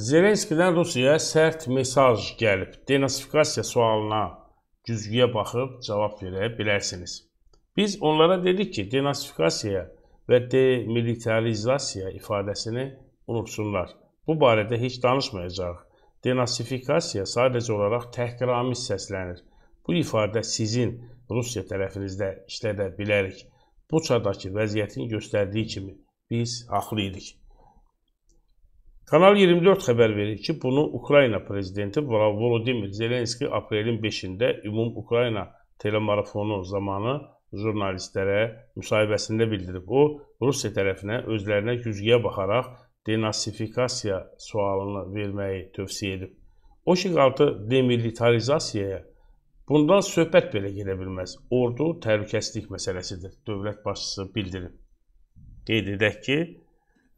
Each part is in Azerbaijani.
Zelenskidən Rusiyaya sərt mesaj gəlib. Denasifikasiya sualına güzgüyə baxıb cavab verə bilərsiniz. Biz onlara dedik ki, denasifikasiya və demilitarizasiya ifadəsini unutsunlar. Bu barədə heç danışmayacağıq. Denasifikasiya sadəcə olaraq təhqiramiz səslənir. Bu ifadə sizin Rusiya tərəfinizdə işlədə bilərik. Buçadakı vəziyyətin göstərdiyi kimi biz haqlı idik. Kanal 24 xəbər verir ki, bunu Ukrayna prezidenti Volodimir Zelenski aprelin 5-də Ümum Ukrayna telemarafonu zamanı jurnalistlərə müsahibəsində bildirib. O, Rusiya tərəfinə özlərinə güzgüyə baxaraq denasifikasiya sualını verməyi tövsiyə edib. O şiqaltı demilitarizasiyaya bundan söhbət belə gedə bilməz. Ordu təhlükəsizlik məsələsidir, dövlət başçısı bildirib. Qeyd edək ki,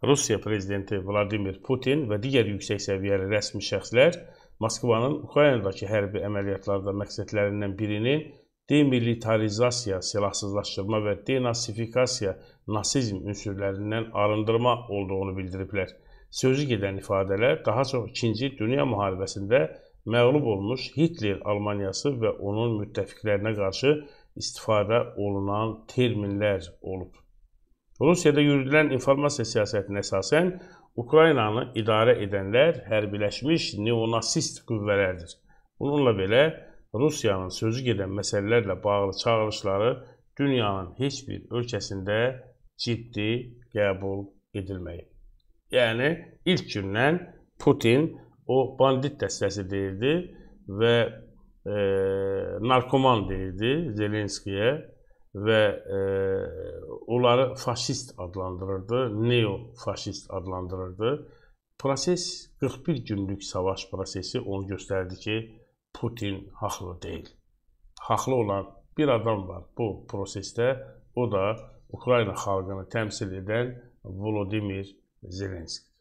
Rusiya prezidenti Vladimir Putin və digər yüksək səviyyəli rəsmi şəxslər Moskvanın Ukraynadakı hərbi əməliyyatlarda məqsədlərindən birinin demilitarizasiya, silahsızlaşdırma və denasifikasiya nasizm ünsürlərindən arındırma olduğunu bildiriblər. Sözü gedən ifadələr daha çox 2-ci Dünya müharibəsində məğlub olmuş Hitler Almaniyası və onun müttəfiqlərinə qarşı istifadə olunan terminlər olub. Rusiyada yürüdülən informasiya siyasətinə əsasən Ukraynanı idarə edənlər hərbiləşmiş neonasist qüvvələrdir. Bununla belə Rusiyanın sözü gedən məsələlərlə bağlı çağırışları dünyanın heç bir ölkəsində ciddi qəbul edilməyib. Yəni ilk gündən Putin o bandit dəstəsi deyildi və e, narkoman deyildi Zelenskiyə və e, bunları faşist adlandırırdı, neo-faşist adlandırırdı. Proses 41 günlük savaş prosesi onu göstərdi ki, Putin haqlı deyil. Haqlı olan bir adam var bu prosesdə, o da Ukrayna xalqını təmsil edən Volodimir Zelenski.